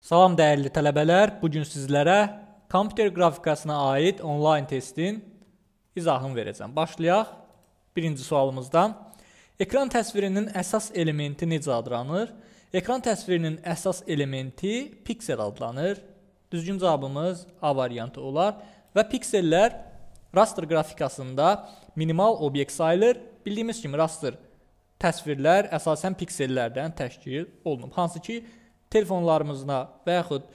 Salam dəyərli tələbələr, bu gün sizlərə kompüter qrafikasına aid onlayn testin izahını verəcəm. Başlayaq. Birinci sualımızdan. Ekran təsvirinin əsas elementi necə adlanır? Ekran təsvirinin əsas elementi piksel adlanır. Düzgün cavabımız A variantı olar və piksellər raster qrafikasında minimal obyekt sayılır. Bildiyimiz kimi raster təsvirlər əsasən piksellərdən təşkil olunub. Hansı ki, telefonlarımızla və yaxud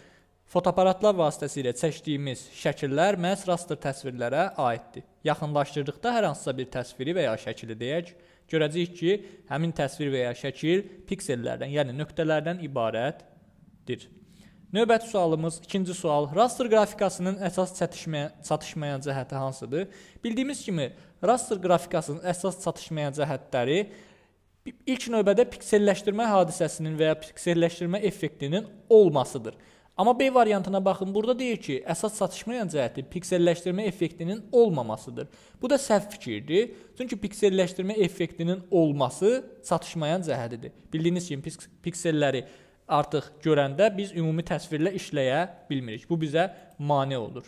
fotoaparatlar vasitəsilə çəkdiyimiz şəkillər məhz raster təsvirlərə aiddir. Yaxınlaşdırdıqda hər hansısa bir təsviri və ya şəkili deyək, görəcəyik ki, həmin təsvir və ya şəkil piksellərdən, yəni nöqtələrdən ibarətdir. Növbəti sualımız, ikinci sual. Raster qrafikasının əsas çatışmaya, çatışmayan cəhəti hansıdır? Bildiyimiz kimi, raster qrafikasının əsas çatışmayan cəhətləri ilk növbədə pikselləşdirmə hadisəsinin və ya pikselləşdirmə effektinin olmasıdır. Amma B variantına baxın, burada deyir ki, əsas çatışmayan cəhəti pikselləşdirmə effektinin olmamasıdır. Bu da səhv fikirdir. Çünki pikselləşdirmə effektinin olması çatışmayan cəhətidir. Bildiyiniz kimi pikselləri artıq görəndə biz ümumi təsvirlə işləyə bilmirik. Bu bizə mane olur.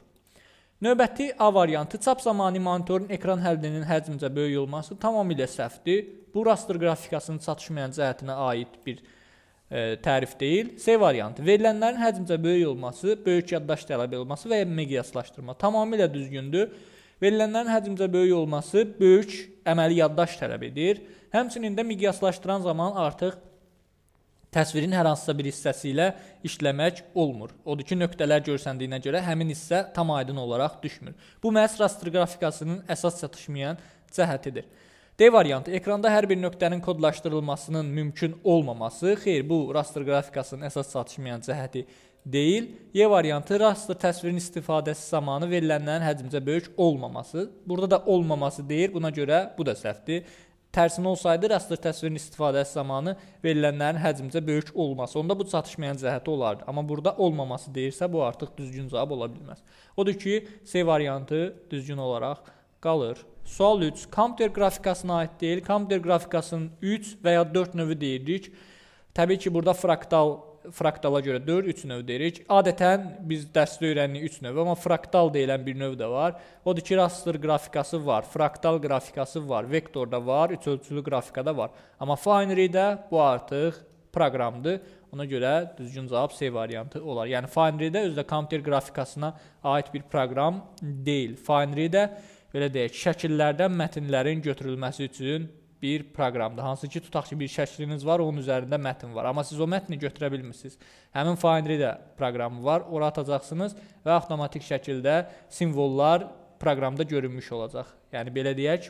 Növbəti A variantı çap zamanı monitorun ekran həllinin həcmcə böyük olması tamamilə səhvdir. Bu raster qrafikasının çatışmayan cəhətinə aid bir e, tərif deyil. C variantı verilənlərin həcmcə böyük olması, böyük yaddaş tələb olması və ya miqyaslaşdırma tamamilə düzgündür. Verilənlərin həcmcə böyük olması böyük əməli yaddaş tələb edir. Həmçinin də miqyaslaşdıran zaman artıq təsvirin hər hansısa bir hissəsi ilə işləmək olmur. Odur ki, nöqtələr görsəndiyinə görə həmin hissə tam aydın olaraq düşmür. Bu məhz raster qrafikasının əsas çatışmayan cəhətidir. D variantı ekranda hər bir nöqtənin kodlaşdırılmasının mümkün olmaması. Xeyr, bu raster qrafikasının əsas çatışmayan cəhəti deyil. Y variantı raster təsvirin istifadəsi zamanı verilənlərin həcmcə böyük olmaması. Burada da olmaması deyir. Buna görə bu da səhvdir. Tərsinə olsaydı raster təsvirin istifadəsi zamanı verilənlərin həcmcə böyük olması, onda bu çatışmayan cəhəti olardı. Amma burada olmaması deyirsə, bu artıq düzgün cavab ola bilməz. Odur ki, C variantı düzgün olaraq qalır. Sual 3. Kompüter qrafikasına aid deyil. Kompüter qrafikasının 3 və ya 4 növü deyirdik. Təbii ki, burada fraktal fraktala görə 4 3 növ deyirik. Adətən biz dəstə öyrənini 3 növ, amma fraktal deyilən bir növ də var. Odur ki, raster qrafikası var, fraktal qrafikası var, vektorda var, üç ölçülü qrafikada var. Amma Finery-də bu artıq proqramdır. Ona görə düzgün cavab C variantı olar. Yəni Finery-də özü də kompüter qrafikasına aid bir proqram deyil. Finery-də belə deyək, şəkillərdən mətnlərin götürülməsi üçün bir proqramda hansı ki tutaq ki bir şəkliniz var, onun üzərində mətn var. Amma siz o mətni götürə bilmirsiniz. Həmin Finder-i də proqramı var. Ora atacaqsınız və avtomatik şəkildə simvollar proqramda görünmüş olacaq. Yəni belə deyək,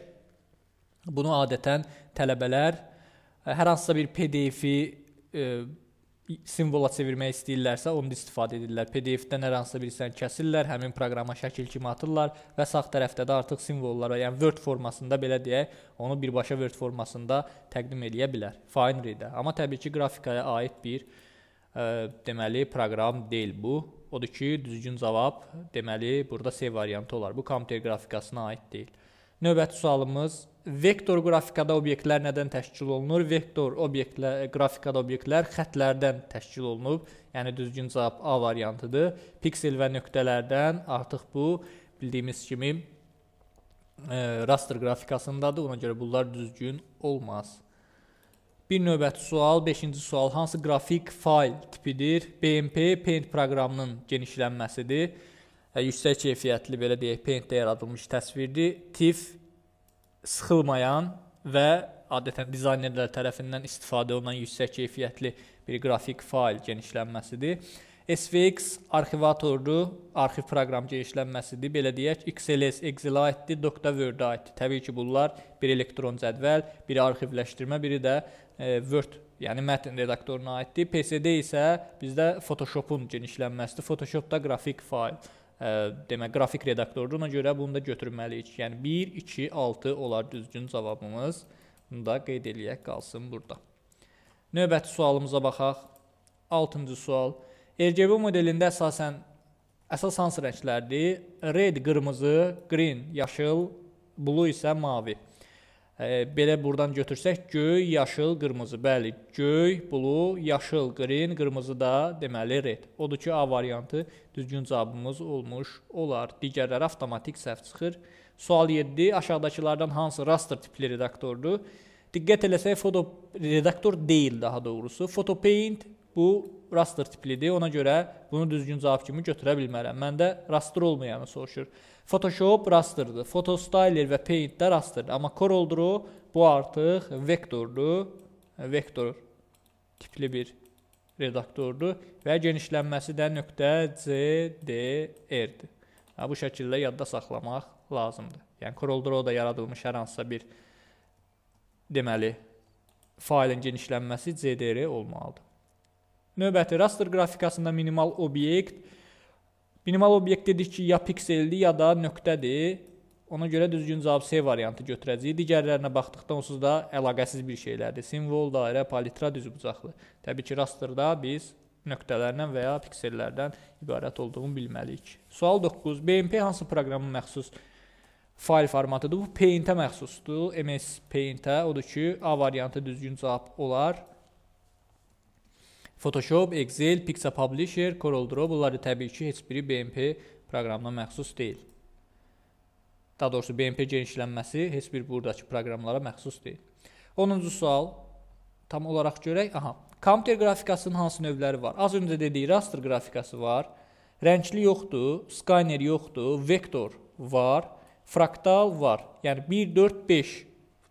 bunu adətən tələbələr e, hər hansısa bir PDF-i e, simvola çevirmək istəyirlərsə, onu da istifadə edirlər. PDF-dən hər hansısa bir hissəni kəsirlər, həmin proqrama şəkil kimi atırlar və sağ tərəfdə də artıq simvollar, yəni Word formasında belə deyək, onu birbaşa Word formasında təqdim eləyə bilər. Fine Reader. Amma təbii ki, qrafikaya aid bir ə, e, deməli proqram deyil bu. Odur ki, düzgün cavab deməli burada C variantı olar. Bu kompüter qrafikasına aid deyil. Növbəti sualımız vektor qrafikada obyektlər nədən təşkil olunur? Vektor obyektlər e, qrafikada obyektlər xətlərdən təşkil olunub. Yəni düzgün cavab A variantıdır. Piksel və nöqtələrdən artıq bu bildiyimiz kimi e, raster qrafikasındadır. Ona görə bunlar düzgün olmaz. Bir növbəti sual, 5-ci sual hansı qrafik fayl tipidir? BMP Paint proqramının genişlənməsidir yüksək keyfiyyətli belə deyək, Paint-də yaradılmış təsvirdir. TIFF sıxılmayan və adətən dizaynerlər tərəfindən istifadə olunan yüksək keyfiyyətli bir qrafik fayl genişlənməsidir. SVX arxivatordur, arxiv proqram genişlənməsidir. Belə deyək, XLS, Excel-ə aiddir, Doc.Word-ə aiddir. Təbii ki, bunlar bir elektron cədvəl, biri arxivləşdirmə, biri də e, Word, yəni mətn redaktoruna aiddir. PSD isə bizdə Photoshop-un genişlənməsidir. Photoshop-da qrafik fayl demə qrafik redaktorluğuna görə bunu da götürməliyik. Yəni 1 2 6 olar düzgün cavabımız. Bunu da qeyd eləyək qalsın burada. Növbəti sualımıza baxaq. 6-cı sual. RGB modelində əsasən əsas hansı rənglərdir? Red qırmızı, green yaşıl, blue isə mavi belə burdan götürsək, göy, yaşıl, qırmızı. Bəli, göy, bulu, yaşıl, qrin, qırmızı da deməli red. Odur ki, A variantı düzgün cavabımız olmuş olar. Digərləri avtomatik səhv çıxır. Sual 7. Aşağıdakılardan hansı raster tipli redaktordur? Diqqət eləsək, foto redaktor deyil daha doğrusu. Photopaint Bu raster tiplidir. Ona görə bunu düzgün cavab kimi götürə bilmərəm. Məndə raster olmayanı soruşur. Photoshop rasterdir. Photostyler və Paint də rasterdir. Amma Corel-dur o, bu artıq vektordur. Vektor tipli bir redaktordur və genişlənməsi də .cdr-dir. Bu şəkildə yadda saxlamaq lazımdır. Yəni Corel-dur o da yaradılmış hər hansısa bir deməli faylın genişlənməsi CDR olmalıdır. Növbəti raster qrafikasında minimal obyekt minimal obyekt dedik ki, ya pikseldir, ya da nöqtədir. Ona görə düzgün cavab C variantı götürəcəyik. Digərlərinə baxdıqda onsuz da əlaqəsiz bir şeylərdir. Simvol, dairə, palitra, düzbucaqlı. Təbii ki, rasterda biz nöqtələrdən və ya piksellərdən ibarət olduğunu bilməliyik. Sual 9. BMP hansı proqramın məxsus fail formatıdır? Bu Paint-ə məxsusdur. MS Paint-ə odur ki, A variantı düzgün cavab olar. Photoshop, Excel, PixaPublisher, CorelDRAW bunları təbii ki, heç biri BMP proqramına məxsus deyil. Daha doğrusu BMP genişlənməsi heç bir buradakı proqramlara məxsus deyil. 10-cu sual tam olaraq görək. Aha. Kompüter qrafikasının hansı növləri var? Az öncə dediyi raster qrafikası var. Rəngli yoxdur, scanner yoxdur, vektor var, fraktal var. Yəni 1 4 5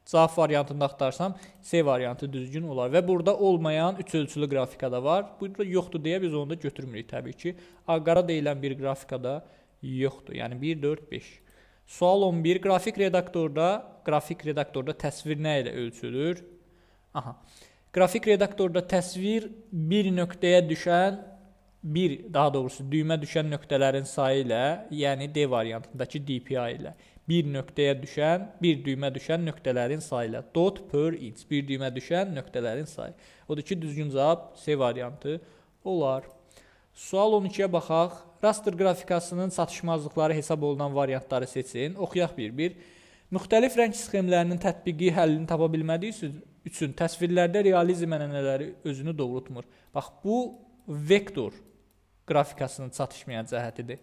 Cavab variantını axtarsam C variantı düzgün olar və burada olmayan üç ölçülü qrafikada var. Burada yoxdur deyə biz onu da götürmürük təbii ki. Ağqara deyilən bir qrafikada yoxdur. Yəni 1 4 5. Sual 11 qrafik redaktorda qrafik redaktorda təsvir nə ilə ölçülür? Aha. Qrafik redaktorda təsvir bir nöqtəyə düşən bir daha doğrusu düymə düşən nöqtələrin sayı ilə, yəni D variantındakı DPI ilə bir nöqtəyə düşən, bir düymə düşən nöqtələrin sayı ilə dot per inch, bir düymə düşən nöqtələrin sayı. Odur ki, düzgün cavab C variantı olar. Sual 12-yə baxaq. Raster qrafikasının çatışmazlıqları hesab olunan variantları seçin. Oxuyaq bir-bir. Müxtəlif rəng sxemlərinin tətbiqi həllini tapa bilmədiyi üçün təsvirlərdə realizm ənənələri özünü doğrultmur. Bax, bu vektor qrafikasının çatışmayan cəhətidir.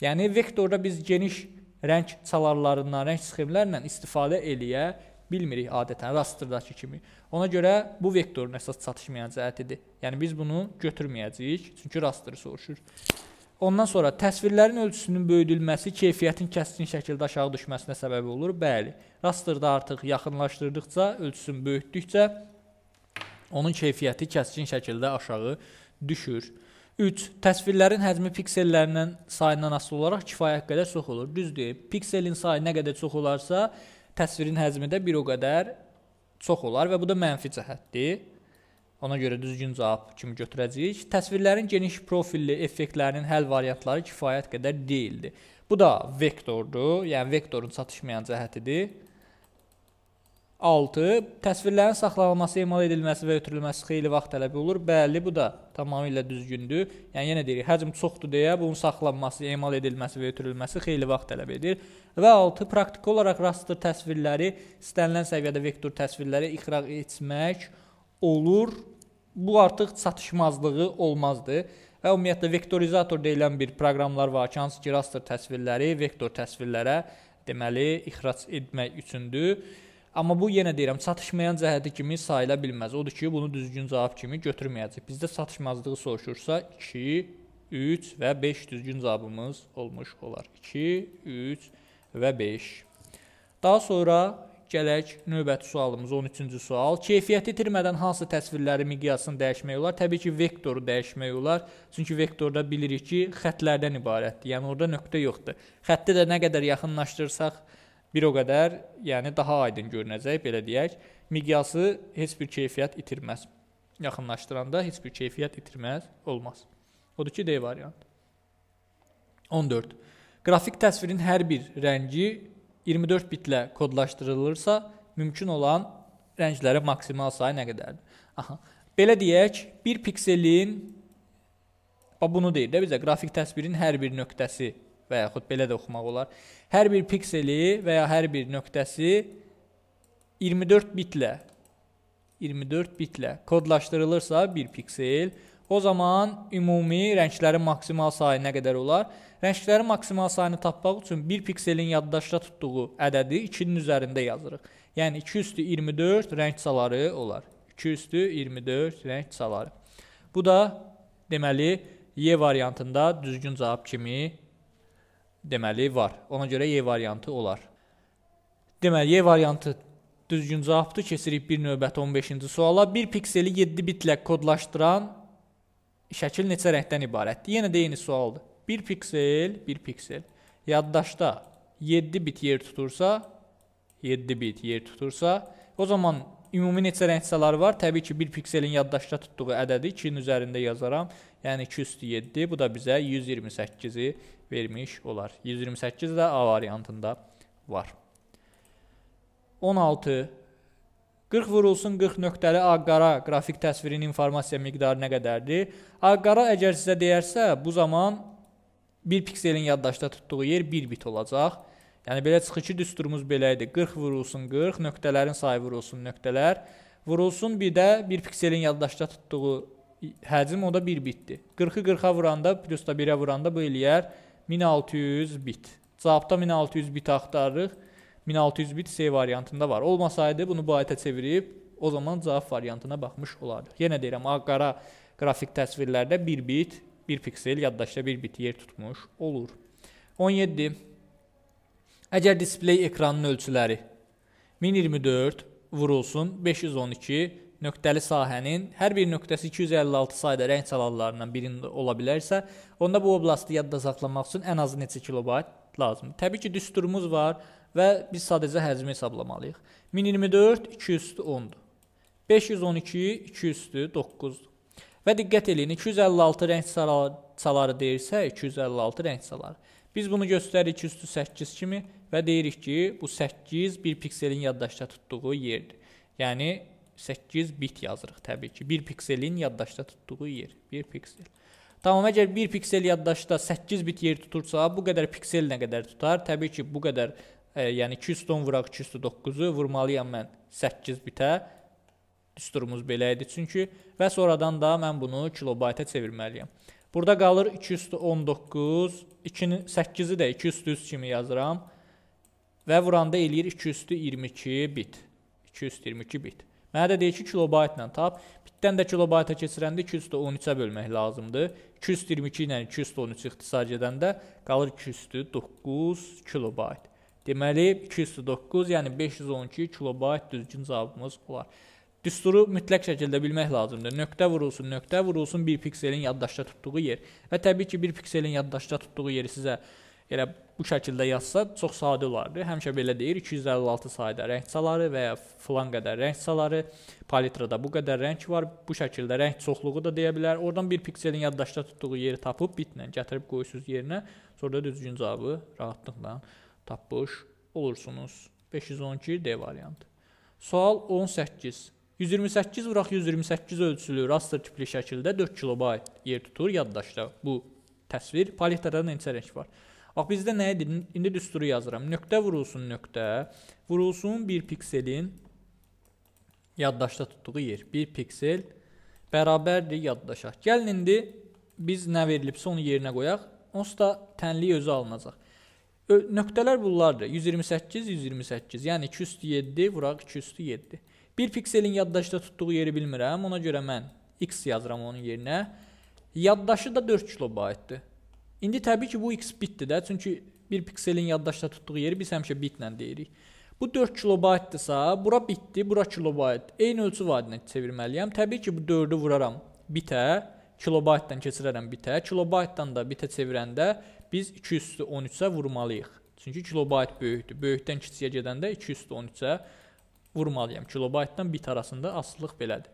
Yəni vektorda biz geniş rəng çalarlarından, rəng sxemlərlə istifadə eləyə bilmirik adətən rastırdakı kimi. Ona görə bu vektorun əsas çatışmayan cəhətidir. Yəni biz bunu götürməyəcəyik, çünki rastır soruşur. Ondan sonra təsvirlərin ölçüsünün böyüdülməsi keyfiyyətin kəskin şəkildə aşağı düşməsinə səbəb olur. Bəli, rasterdə artıq yaxınlaşdırdıqca, ölçüsünü böyütdükcə onun keyfiyyəti kəskin şəkildə aşağı düşür. 3. Təsvirlərin həcmi piksellərinin sayından asılı olaraq kifayət qədər çox olur. Düzdür? Pikselin sayı nə qədər çox olarsa, təsvirin həcmi də bir o qədər çox olar və bu da mənfi cəhətdir. Ona görə düzgün cavab kimi götürəcəyik. Təsvirlərin geniş profilli effektlərinin həll variantları kifayət qədər deyildi. Bu da vektordur, yəni vektorun çatışmayan cəhətidir. 6. Təsvirlərin saxlanılması, emal edilməsi və ötürülməsi xeyli vaxt tələb olur. Bəli, bu da tamamilə düzgündür. Yəni yenə deyirik, həcm çoxdur deyə bunun saxlanması, emal edilməsi və ötürülməsi xeyli vaxt tələb edir. Və 6. Praktiki olaraq raster təsvirləri istənilən səviyyədə vektor təsvirləri ixraq etmək olur. Bu artıq çatışmazlığı olmazdı. Və ümumiyyətlə vektorizator deyilən bir proqramlar var ki, hansı ki raster təsvirləri vektor təsvirlərə deməli ixrac etmək üçündür. Amma bu yenə deyirəm, çatışmayan cəhəti kimi sayıla bilməz. Odur ki, bunu düzgün cavab kimi götürməyəcək. Bizdə çatışmazlığı soruşursa 2, 3 və 5 düzgün cavabımız olmuş olar. 2, 3 və 5. Daha sonra gələk növbəti sualımız 13-cü sual. Keyfiyyəti itirmədən hansı təsvirləri miqyasını dəyişmək olar? Təbii ki, vektoru dəyişmək olar. Çünki vektorda bilirik ki, xətlərdən ibarətdir. Yəni orada nöqtə yoxdur. Xətti də nə qədər yaxınlaşdırsaq, bir o qədər, yəni daha aydın görünəcək, belə deyək. Miqyası heç bir keyfiyyət itirməz. Yaxınlaşdıranda heç bir keyfiyyət itirməz, olmaz. Odur ki, D variantı. 14. Qrafik təsvirin hər bir rəngi 24 bitlə kodlaşdırılırsa, mümkün olan rənglərin maksimal sayı nə qədərdir? Aha. Belə deyək, bir pikselin bax bunu deyir də bizə qrafik təsvirin hər bir nöqtəsi və yaxud belə də oxumaq olar. Hər bir pikseli və ya hər bir nöqtəsi 24 bitlə 24 bitlə kodlaşdırılırsa 1 piksel, o zaman ümumi rənglərin maksimal sayı nə qədər olar? Rənglərin maksimal sayını tapmaq üçün 1 pikselin yaddaşda tutduğu ədədi 2-nin üzərində yazırıq. Yəni 2 üstü 24 rəng çaları olar. 2 üstü 24 rəng çaları. Bu da deməli Y variantında düzgün cavab kimi deməli var. Ona görə Y variantı olar. Deməli Y variantı düzgün cavabdır. Keçirik bir növbəti 15-ci suala. 1 pikseli 7 bitlə kodlaşdıran şəkil neçə rəngdən ibarətdir? Yenə də eyni sualdır. 1 piksel, 1 piksel yaddaşda 7 bit yer tutursa, 7 bit yer tutursa, o zaman Ümumi neçə rəng ssalar var? Təbii ki, bir pikselin yaddaşda tutduğu ədədi 2-nin üzərində yazaram. Yəni 2 üstü 7, bu da bizə 128-i vermiş olar. 128 də A variantında var. 16. 40 vurulsun 40 nöqtəli ağqara qrafik təsvirinin informasiya miqdarı nə qədərdir? Ağqara əgər sizə deyərsə, bu zaman 1 pikselin yaddaşda tutduğu yer 1 bit olacaq. Yəni belə çıxır ki, düsturumuz belə idi. 40 vurulsun 40, nöqtələrin sayı vurulsun nöqtələr. Vurulsun bir də 1 pikselin yaddaşda tutduğu həcm o da 1 bitdi. 40-ı 40-a vuranda plus da 1-ə vuranda bu eləyər 1600 bit. Cavabda 1600 bit axtarırıq. 1600 bit C variantında var. Olmasaydı bunu bu ayətə çevirib o zaman cavab variantına baxmış olardıq. Yenə deyirəm, qara qrafik təsvirlərdə 1 bit, 1 piksel yaddaşda 1 bit yer tutmuş olur. 17 Əgər display ekranının ölçüləri 1024 vurulsun 512 nöqtəli sahənin hər bir nöqtəsi 256 sayda rəng çalarlarından birində ola bilərsə, onda bu oblastı yadda saxlamaq üçün ən azı neçə kilobayt lazımdır. Təbii ki, düsturumuz var və biz sadəcə həcmi hesablamalıyıq. 1024 2 üstü 10-dur. 512 2 üstü 9-dur. Və diqqət eləyin, 256 rəng çaları deyirsə, 256 rəng çaları. Biz bunu göstəririk 2 üstü 8 kimi və deyirik ki, bu 8 bir pikselin yaddaşda tutduğu yerdir. Yəni 8 bit yazırıq təbii ki. 1 pikselin yaddaşda tutduğu yer. 1 piksel. Tamam, əgər 1 piksel yaddaşda 8 bit yer tutursa, bu qədər piksel nə qədər tutar? Təbii ki, bu qədər, e, yəni 2 üstü 10 vuraq 2 üstü 9-u vurmalıyam mən 8 bitə. Düsturumuz belə idi çünki və sonradan da mən bunu kilobayta çevirməliyəm. Burada qalır 2 üstü 19, 2-nin 8-i də 2 üstü 3 kimi yazıram. Və vuranda eləyir 2 üstü 22 bit. 2 üstü 22 bit. Mənə də deyir ki, kilobaytla tap. Bitdən də kilobayta keçirəndə 2 üstü 13-ə bölmək lazımdır. 2 üstü 22 ilə 2 üstü 13 ixtisar edəndə qalır 2 üstü 9 kilobayt. Deməli 2 üstü 9, yəni 512 kilobayt düzgün cavabımız olar. Düsturu mütləq şəkildə bilmək lazımdır. Nöqtə vurulsun, nöqtə vurulsun bir pikselin yaddaşda tutduğu yer. Və təbii ki, bir pikselin yaddaşda tutduğu yeri sizə elə bu şəkildə yazsa çox sadə olardı. Həmişə belə deyir, 256 sayda rəng saları və ya filan qədər rəng saları, paletrada bu qədər rəng var. Bu şəkildə rəng çoxluğu da deyə bilər. Oradan bir pikselin yaddaşda tutduğu yeri tapıb bitlə gətirib qoyursunuz yerinə. Sonra da düzgün cavabı rahatlıqla tapmış olursunuz. 512 D variantı. Sual 18. 128 vuraq 128 ölçülü raster tipli şəkildə 4 kilobayt yer tutur yaddaşda. Bu təsvir paletada neçə rəng var? Bax bizdə nə idi? İndi düsturu yazıram. Nöqtə vurulsun nöqtə, vurulsun 1 pikselin yaddaşda tutduğu yer. 1 piksel bərabərdir yaddaşa. Gəlin indi biz nə verilibsə onu yerinə qoyaq. Onsuz da tənlik özü alınacaq. Nöqtələr bunlardır. 128, 128. Yəni 2 üstü 7 vuraq 2 üstü 7. Bir pikselin yaddaşda tutduğu yeri bilmirəm, ona görə mən x yazıram onun yerinə. Yaddaşı da 4 kilobaytdır. İndi təbii ki, bu x bitdir də, çünki bir pikselin yaddaşda tutduğu yeri biz həmişə bitlə deyirik. Bu 4 kilobaytdırsa, bura bitdi, bura kilobayt. Eyni ölçü vadinə çevirməliyəm. Təbii ki, bu 4-ü vuraram bitə, kilobaytdan keçirərəm bitə, kilobaytdan da bitə çevirəndə biz 2 üstü 13-ə vurmalıyıq. Çünki kilobayt böyükdür. Böyükdən kiçiyə gedəndə 2 üstü 13-ə vurmalıyam. Kilobaytdan bit arasında asılıq belədir.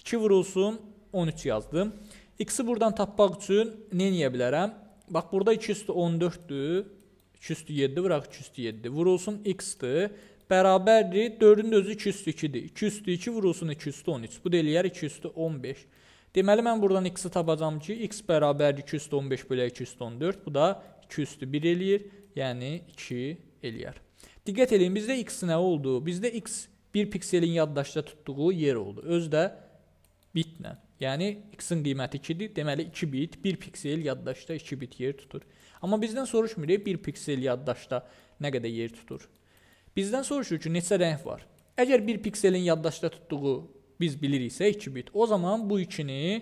2 vurulsun 13 yazdım. X-i buradan tapmaq üçün nə edə bilərəm? Bax burada 2 üstü 14-dür. 2 üstü 7 vuraq 2 üstü 7. Vurulsun x-dir. Bərabərdir. 4-ün özü 2 üstü 2-dir. 2 üstü 2 vurulsun 2 üstü 13. Bu da eləyər 2 üstü 15. Deməli mən buradan x-i tapacağam ki, x bərabərdir 2 üstü 15 bölə 2 üstü 14. Bu da 2 üstü 1 eləyir. Yəni 2 eləyər. Diqqət eləyin, bizdə x nə oldu? Bizdə x bir pikselin yaddaşda tutduğu yer oldu. Öz də bitlə. Yəni x-in qiyməti 2-dir. Deməli 2 bit, 1 piksel yaddaşda 2 bit yer tutur. Amma bizdən soruşmuruq 1 piksel yaddaşda nə qədər yer tutur. Bizdən soruşur ki, neçə rəng var? Əgər 1 pikselin yaddaşda tutduğu biz biliriksə 2 bit, o zaman bu 2-ni,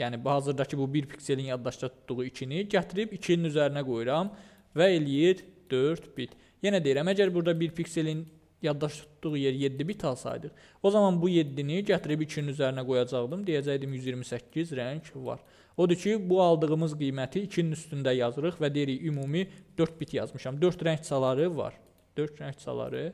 yəni bu hazırdakı bu 1 pikselin yaddaşda tutduğu 2-ni gətirib 2-nin üzərinə qoyuram və eləyir 4 bit. Yenə deyirəm, əgər burada 1 pikselin yaddaş tutduğu yer 7 bit alsaydıq, o zaman bu 7-ni gətirib 2-nin üzərinə qoyacaqdım, deyəcəkdim 128 rəng var. Odur ki, bu aldığımız qiyməti 2-nin üstündə yazırıq və deyirik ümumi 4 bit yazmışam. 4 rəng çaları var. 4 rəng çaları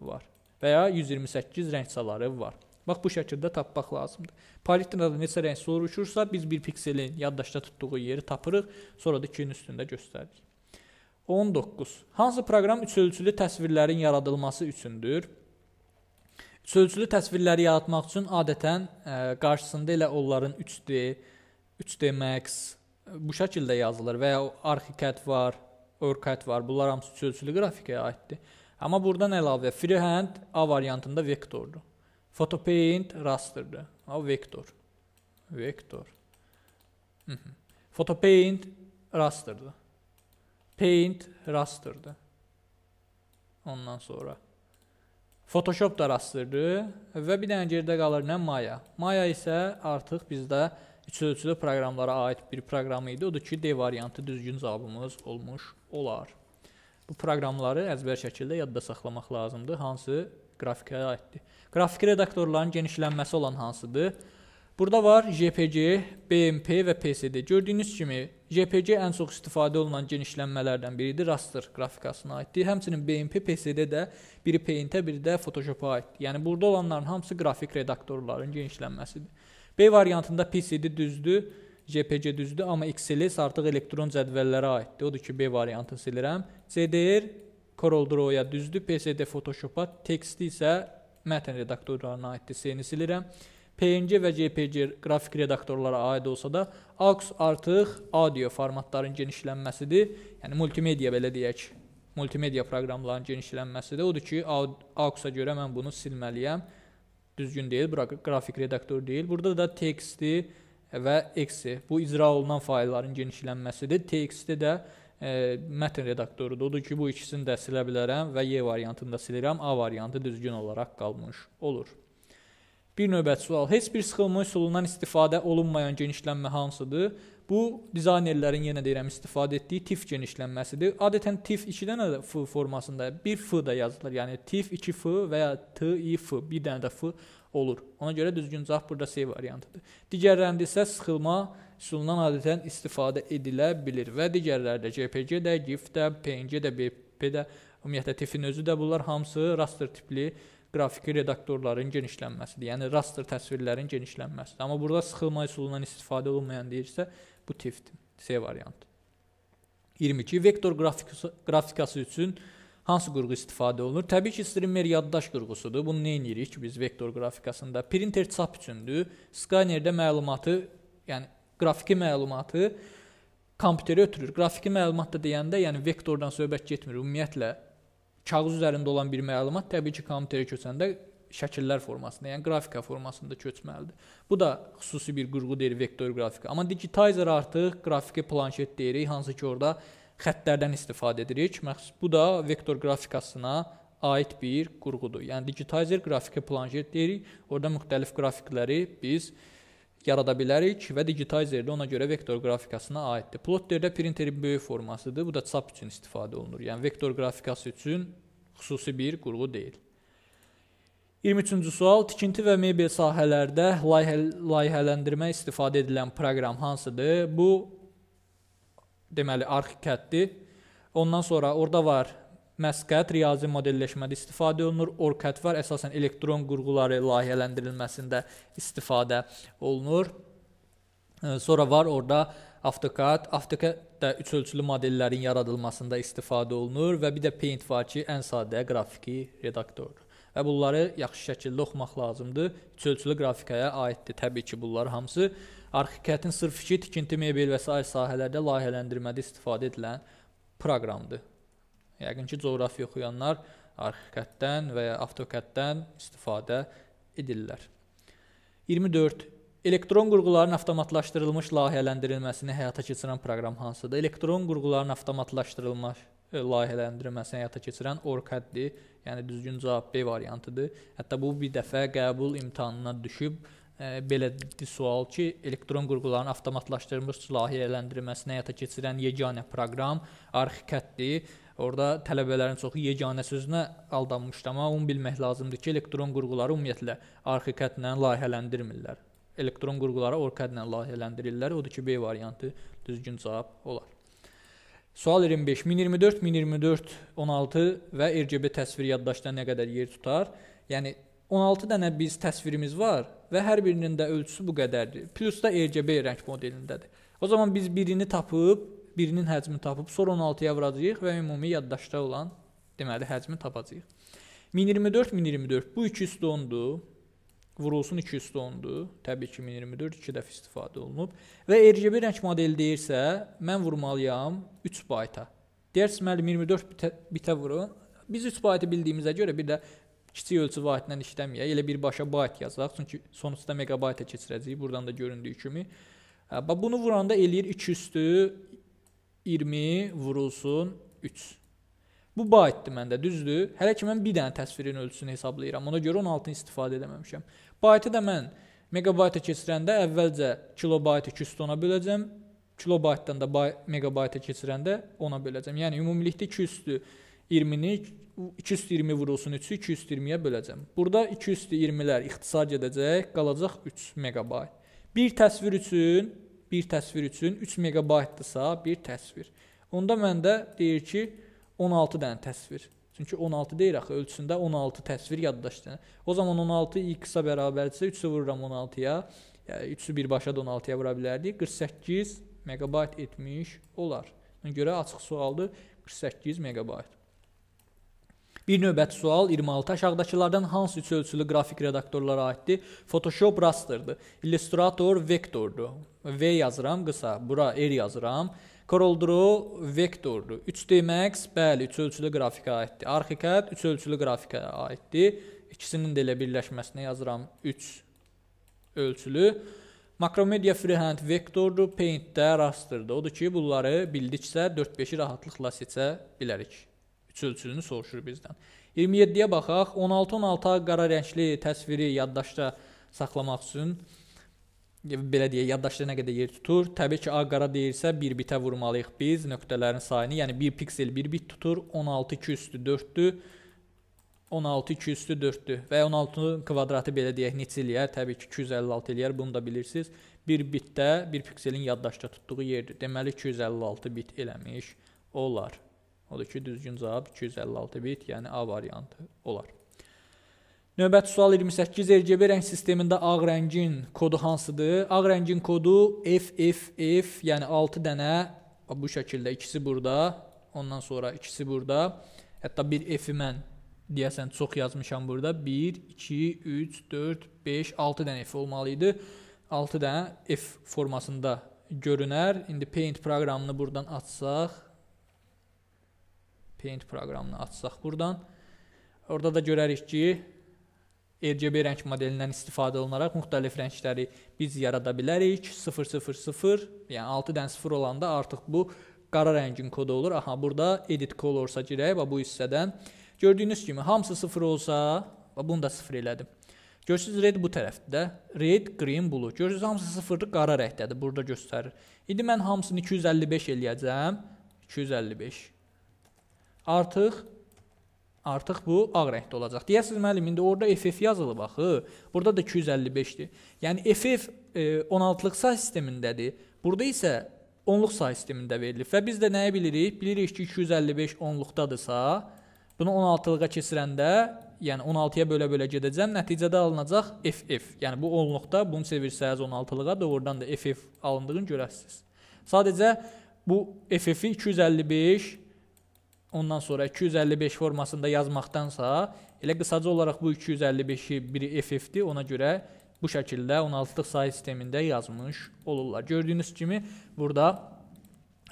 var. Və ya 128 rəng çaları var. Bax bu şəkildə tapmaq lazımdır. Palitrada neçə rəng soruşursa, biz bir pikselin yaddaşda tutduğu yeri tapırıq, sonra da 2-nin üstündə göstəririk. 19. Hansı proqram üç ölçülü təsvirlərin yaradılması üçündür? Üç ölçülü təsvirləri yaratmaq üçün adətən ə, e, qarşısında elə onların 3D, 3D Max bu şəkildə yazılır və ya ArchiCAD var, OrCAD var. Bunlar hamısı üç ölçülü qrafikaya aiddir. Amma burdan əlavə Freehand A variantında vektordur. Photopaint rasterdir. O vektor. Vektor. Hı mhm. -hı. Photopaint rasterdir. Paint rasterdır. Ondan sonra Photoshop da rasterdir və bir dənə geridə qalır nə Maya. Maya isə artıq bizdə üçlü-üçlü proqramlara aid bir proqram idi. Odur ki, D variantı düzgün cavabımız olmuş olar. Bu proqramları əzbər şəkildə yadda saxlamaq lazımdır. Hansı qrafikə aiddir? Qrafik redaktorların genişlənməsi olan hansıdır? Burada var JPG, BMP və PSD. Gördüyünüz kimi JPG ən çox istifadə olunan genişlənmələrdən biridir, raster qrafikasına aiddir. Həmçinin BMP, PSD də biri Paint-ə, biri də Photoshop-a aiddir. Yəni burada olanların hamısı qrafik redaktorların genişlənməsidir. B variantında PSD düzdür, JPG düzdür, amma XLS artıq elektron cədvəllərə aiddir. Odur ki, B variantını silirəm. CDR Corel Draw-ya düzdür, PSD Photoshop-a, teksti isə mətn redaktorlarına aiddir. C-ni silirəm. PNG və JPG qrafik redaktorlara aid olsa da, AUX artıq audio formatların genişlənməsidir. Yəni multimedia belə deyək, multimedia proqramlarının genişlənməsidir. Odur ki, AUX-a görə mən bunu silməliyəm. Düzgün deyil, bura qrafik redaktor deyil. Burada da teksti və eksi. Bu icra olunan faylların genişlənməsidir. Teksti də e, mətn redaktorudur. Odur ki, bu ikisini də silə bilərəm və Y variantını da silirəm. A variantı düzgün olaraq qalmış olur. Bir növbəti sual. Heç bir sıxılma üsulundan istifadə olunmayan genişlənmə hansıdır? Bu dizaynerlərin yenə deyirəm istifadə etdiyi tif genişlənməsidir. Adətən tif 2 dənə də f formasında, bir f da yazılır. Yəni tif 2f və ya tif, bir dənə də f olur. Ona görə düzgün cavab burada C variantıdır. Digərlərində isə sıxılma üsulundan adətən istifadə edilə bilir və digərlərdə JPG də, GIF də, PNG də, BP də, ümumiyyətlə tifin özü də bunlar hamısı raster tipli qrafiki redaktorların genişlənməsidir. Yəni raster təsvirlərin genişlənməsidir. Amma burada sxema üsulundan istifadə olunmayan deyirsə, bu tifdir. C variantı. 22 vektor qrafikası, qrafikası üçün hansı qurğu istifadə olunur? Təbii ki, streamer yaddaş qurğusudur. Bunu nə edirik biz vektor qrafikasında? Printer çap üçündür. Skanerdə məlumatı, yəni qrafiki məlumatı kompüterə ötürür. Qrafiki məlumat da deyəndə, yəni vektordan söhbət getmir. Ümumiyyətlə kağız üzərində olan bir məlumat təbii ki, kompüterə köçəndə şəkillər formasında, yəni qrafika formasında köçməlidir. Bu da xüsusi bir qurğu deyil vektor qrafika. Amma digitizer artıq qrafiki planşet deyirik, hansı ki, orada xətlərdən istifadə edirik. Məhz bu da vektor qrafikasına aid bir qurğudur. Yəni digitizer qrafiki planşet deyirik. Orada müxtəlif qrafikləri biz yarada bilərik və digitizer də ona görə vektor qrafikasına aiddir. Plotterdə printerin böyük formasıdır. Bu da çap üçün istifadə olunur. Yəni vektor qrafikası üçün xüsusi bir qurğu deyil. 23-cü sual: Tikinti və mebel sahələrdə layihə layihələndirmə istifadə edilən proqram hansıdır? Bu deməli ArchiCAD-dir. Ondan sonra orada var Məsqət riyazi modelləşmədə istifadə olunur. Orkətvar əsasən elektron qurğuları layihələndirilməsində istifadə olunur. Sonra var orada AutoCAD. AutoCAD də üç ölçülü modellərin yaradılmasında istifadə olunur və bir də Paint var ki, ən sadə qrafiki redaktor. Və bunları yaxşı şəkildə oxumaq lazımdır. Üç ölçülü qrafikaya aiddir təbii ki, bunlar hamısı. Arxitektin sırf fikir, tikinti, mebel və sair sahələrdə layihələndirmədə istifadə edilən proqramdır. Yəqin ki, coğrafiya oxuyanlar arxikəddən və ya avtokəddən istifadə edirlər. 24. Elektron qurğuların avtomatlaşdırılmış layihələndirilməsini həyata keçirən proqram hansıdır? Elektron qurğuların avtomatlaşdırılmış e, layihələndirilməsini həyata keçirən ORCAD-dir. Yəni düzgün cavab B variantıdır. Hətta bu bir dəfə qəbul imtahanına düşüb ə, e, belə bir sual ki, elektron qurğuların avtomatlaşdırılmış layihələndirilməsini həyata keçirən yeganə proqram ArchiCAD-dir Orda tələbələrin çoxu yeganə sözünə aldanmışdı, amma onu bilmək lazımdır ki, elektron qurğuları ümumiyyətlə arxikətlə layihələndirmirlər. Elektron qurğuları orkadla layihələndirirlər. Odur ki, B variantı düzgün cavab olar. Sual 25. 1024, 1024, 16 və RGB təsvir yaddaşda nə qədər yer tutar? Yəni 16 dənə biz təsvirimiz var və hər birinin də ölçüsü bu qədərdir. Plus da RGB rəng modelindədir. O zaman biz birini tapıb birinin həcmini tapıb, sonra 16-ya vuracağıq və ümumi yaddaşda olan, deməli, həcmi tapacağıq. 1024, 1024, bu 2 üstü 10-dur. Vurulsun 2 üstü 10-dur. Təbii ki, 1024 2 dəfə istifadə olunub. Və RGB rəng modeli deyirsə, mən vurmalıyam 3 bayta. Deyərsə, müəllim 24 bitə, bitə vurun. Biz 3 baytı bildiyimizə görə bir də kiçik ölçü vaidlə işləməyək. Elə birbaşa bayt yazaq, çünki sonuçda megabayta keçirəcəyik. Buradan da göründüyü kimi. Hə, bunu vuranda eləyir 2 üstü 20 vurulsun 3. Bu baytdır məndə, düzdür? Hələ ki mən bir dənə təsvirin ölçüsünü hesablayıram. Ona görə 16-nı istifadə edəməmişəm. Baytı da mən megabayta keçirəndə əvvəlcə kilobaytı 200 böləcəm. Kilobaytdan da bay megabayta keçirəndə 10-a böləcəm. Yəni ümumilikdə 200-dür. 20-ni 220 vurulsun 3-ü 220-yə böləcəm. Burada 220-lər ixtisar gedəcək, qalacaq 3 megabayt. Bir təsvir üçün bir təsvir üçün 3 megabaytdırsa, bir təsvir. Onda məndə deyir ki, 16 dənə təsvir. Çünki 16 deyir axı ölçüsündə 16 təsvir yaddaşdır. O zaman 16 x-a bərabərdirsə 3-ü vururam 16-ya. Yəni 3-ü birbaşa da 16-ya vura bilərdik. 48 megabayt etmiş olar. Ona görə açıq sualdır. 48 megabayt. Bir növbəti sual 26 aşağıdakılardan hansı üç ölçülü qrafik redaktorlara aiddir? Photoshop rasterdir. Illustrator vektordur. V yazıram qısa, bura R yazıram. Corel Draw vektordur. 3D Max bəli, üç ölçülü qrafikə aiddir. ArchiCAD üç ölçülü qrafikə aiddir. İkisinin də elə birləşməsinə yazıram 3 ölçülü. Makromedia freehand vektordur, Paint də rasterdir. Odur ki, bunları bildikcə 4-5-i rahatlıqla seçə bilərik. Üç ölçünü soruşur bizdən. 27-yə baxaq. 16-16 qara rəngli təsviri yaddaşda saxlamaq üçün belə deyə yaddaşda nə qədər yer tutur? Təbii ki, ağ qara deyirsə bir bitə vurmalıyıq biz nöqtələrin sayını. Yəni 1 piksel 1 bit tutur. 16 2 üstü 4-dür. 16 2 üstü 4-dür və 16-nın kvadratı belə deyək neçə eləyər? Təbii ki 256 eləyər. Bunu da bilirsiniz. 1 bitdə 1 pikselin yaddaşda tutduğu yerdir. Deməli 256 bit eləmiş olar. Odur ki, düzgün cavab 256 bit, yəni A variantı olar. Növbəti sual 28. RGB rəng sistemində ağ rəngin kodu hansıdır? Ağ rəngin kodu FFF, yəni 6 dənə bu şəkildə ikisi burada, ondan sonra ikisi burada. Hətta bir F-i mən deyəsən çox yazmışam burada. 1 2 3 4 5 6 dənə F olmalı idi. 6 dənə F formasında görünər. İndi Paint proqramını buradan açsaq Paint proqramını açsaq buradan. Orada da görərik ki, RGB rəng modelindən istifadə olunaraq müxtəlif rəngləri biz yarada bilərik. 000, yəni 6 dən 0 olanda artıq bu qara rəngin kodu olur. Aha, burada edit colorsa girək və bu hissədən gördüyünüz kimi hamısı 0 olsa və bunu da 0 elədim. Görürsüz red bu tərəfdə də, red, green, blue. Görürsüz hamısı 0-lı qara rəngdədir. Burada göstərir. İndi mən hamısını 255 eləyəcəm. 255 artıq artıq bu ağ rəngdə olacaq. Deyəsiniz müəllim, indi orada FF yazılıb axı. Burada da 255-dir. Yəni FF e, 16-lıq say sistemindədir. Burada isə 10-luq say sistemində verilib və biz də nəyi bilirik? Bilirik ki, 255 10-luqdadırsa, bunu 16-lığa keçirəndə, yəni 16-ya bölə-bölə gedəcəm, nəticədə alınacaq FF. Yəni bu 10-luqda bunu çevirsəniz 16-lığa doğrudan da FF alındığını görəsiniz. Sadəcə bu FF-i 255 Ondan sonra 255 formasında yazmaqdansa, elə qısaca olaraq bu 255-i biri FF-dir, ona görə bu şəkildə 16-lıq sayı sistemində yazmış olurlar. Gördüyünüz kimi burada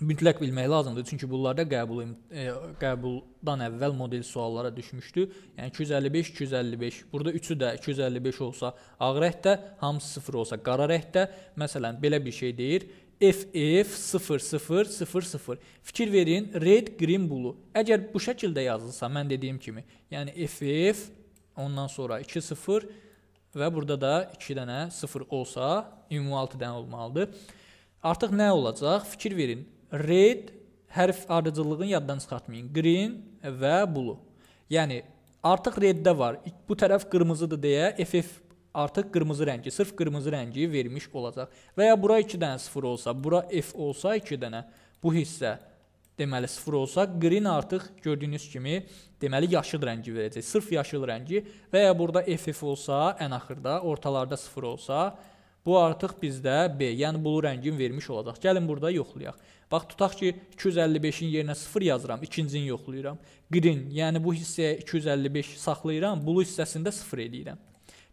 mütləq bilmək lazımdır. Çünki bunlarda qəbul e, qəbuldan əvvəl model suallara düşmüşdü. Yəni 255 255. Burada üçü də 255 olsa ağ rəngdə, hamısı 0 olsa qara rəngdə. Məsələn, belə bir şey deyir. FF0000 fikir verin, Red Grimbulu. Əgər bu şəkildə yazılsa, mən dediyim kimi, yəni FF ondan sonra 20 və burada da 2 dənə 0 olsa, ümumi 6 dənə olmalıdır. Artıq nə olacaq? Fikir verin. Red hərf ardıcıllığını yaddan çıxartmayın. Green və blue. Yəni artıq reddə var. Bu tərəf qırmızıdır deyə FF artıq qırmızı rəngi, sırf qırmızı rəngi vermiş olacaq. Və ya bura 2 dənə 0 olsa, bura F olsa 2 dənə bu hissə deməli 0 olsa, green artıq gördüyünüz kimi deməli yaşıl rəngi verəcək. Sırf yaşıl rəngi və ya burada FF olsa, ən axırda, ortalarda 0 olsa, bu artıq bizdə B, yəni bulu rəngin vermiş olacaq. Gəlin burada yoxlayaq. Bax tutaq ki 255-in yerinə 0 yazıram, ikincini yoxlayıram. Green, yəni bu hissəyə 255 saxlayıram, bulu hissəsində 0 eləyirəm.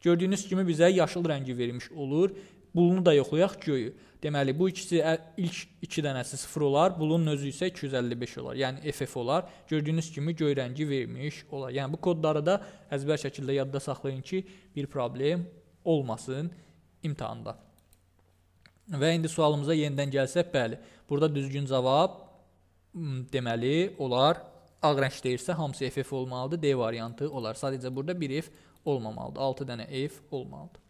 Gördüyünüz kimi bizə yaşıl rəngi vermiş olur. Bulunu da yoxlayaq göyü. Deməli, bu ikisi ilk 2 dənəsi 0 olar, bulunun özü isə 255 olar. Yəni FF olar. Gördüyünüz kimi göy rəngi vermiş olar. Yəni bu kodları da əzbər şəkildə yadda saxlayın ki, bir problem olmasın imtahanda. Və indi sualımıza yenidən gəlsək, bəli. Burada düzgün cavab deməli olar. Ağ rəng deyirsə hamısı FF olmalıdır. D variantı olar. Sadəcə burada bir F olmamalıdır. 6 dənə if olmalıdır.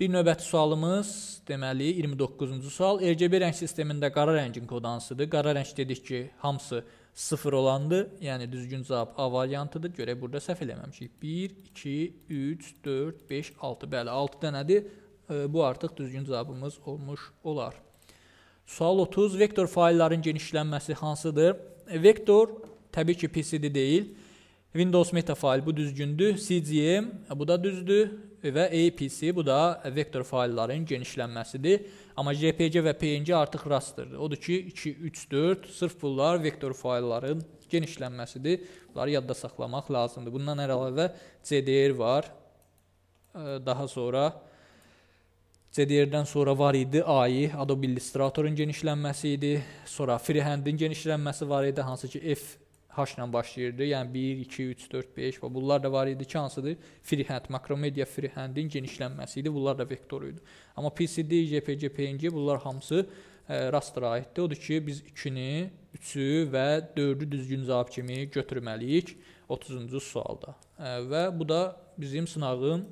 Bir növbəti sualımız, deməli 29-cu sual. RGB rəng sistemində qara rəngin kod hansıdır? Qara rəng dedik ki, hamısı 0 olandır. Yəni düzgün cavab A variantıdır. Görək burada səhv eləməmişik. 1 2 3 4 5 6. Bəli, 6 dənədir. Bu artıq düzgün cavabımız olmuş olar. Sual 30. Vektor faylların genişlənməsi hansıdır? Vektor təbii ki, PCD deyil Windows meta fail bu düzgündür. CGM e, bu da düzdür və APC bu da vektor faylların genişlənməsidir. Amma JPG və PNG artıq rasterdir. Odur ki 2 3 4 sırf bunlar vektor faylların genişlənməsidir. Bunları yadda saxlamaq lazımdır. Bundan əlavə CDR var. E, daha sonra CDR-dən sonra var idi AI, Adobe Illustratorun genişlənməsi idi. Sonra Freehand-in genişlənməsi var idi, hansı ki F H ilə başlayırdı. Yəni 1, 2, 3, 4, 5 və bunlar da var idi ki, hansıdır? Freehand, makromedia freehandin genişlənməsi idi. Bunlar da vektor idi. Amma PCD, JPG, PNG bunlar hamısı ə, e, rastra aiddir. Odur ki, biz 2-ni, 3-ü və 4-ü düzgün cavab kimi götürməliyik 30-cu sualda. Ə, e, və bu da bizim sınağın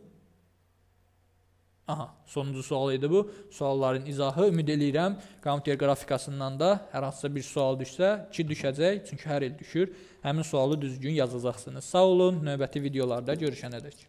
Aha, sonuncu sual idi bu. Sualların izahı ümid eləyirəm kompüter qrafikasından da hər hansısa bir sual düşsə ki düşəcək, çünki hər il düşür. Həmin sualı düzgün yazacaqsınız. Sağ olun. Növbəti videolarda görüşənədək.